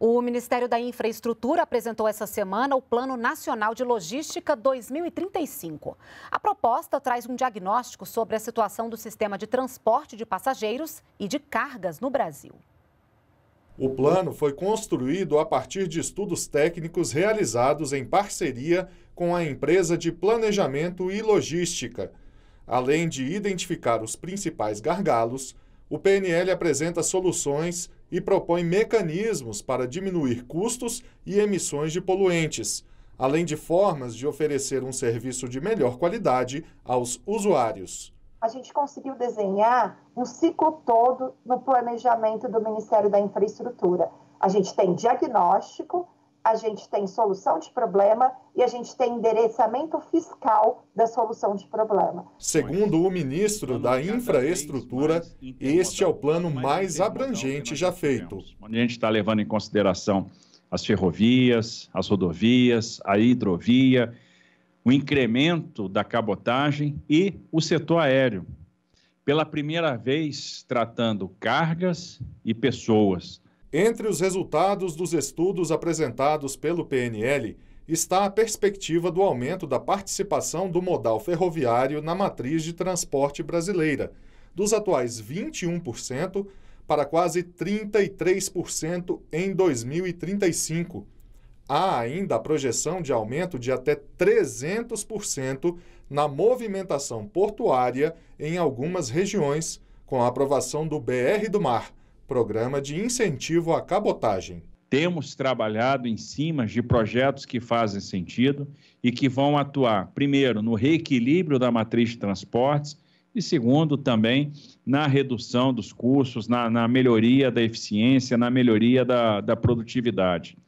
O Ministério da Infraestrutura apresentou essa semana o Plano Nacional de Logística 2035. A proposta traz um diagnóstico sobre a situação do sistema de transporte de passageiros e de cargas no Brasil. O plano foi construído a partir de estudos técnicos realizados em parceria com a empresa de planejamento e logística. Além de identificar os principais gargalos, o PNL apresenta soluções e propõe mecanismos para diminuir custos e emissões de poluentes, além de formas de oferecer um serviço de melhor qualidade aos usuários. A gente conseguiu desenhar um ciclo todo no planejamento do Ministério da Infraestrutura. A gente tem diagnóstico, a gente tem solução de problema e a gente tem endereçamento fiscal da solução de problema. Segundo o ministro da Infraestrutura, este é o plano mais abrangente já feito. A gente está levando em consideração as ferrovias, as rodovias, a hidrovia, o incremento da cabotagem e o setor aéreo. Pela primeira vez, tratando cargas e pessoas entre os resultados dos estudos apresentados pelo PNL está a perspectiva do aumento da participação do modal ferroviário na matriz de transporte brasileira, dos atuais 21% para quase 33% em 2035. Há ainda a projeção de aumento de até 300% na movimentação portuária em algumas regiões, com a aprovação do BR do Mar Programa de Incentivo à Cabotagem. Temos trabalhado em cima de projetos que fazem sentido e que vão atuar, primeiro, no reequilíbrio da matriz de transportes e, segundo, também na redução dos custos, na, na melhoria da eficiência, na melhoria da, da produtividade.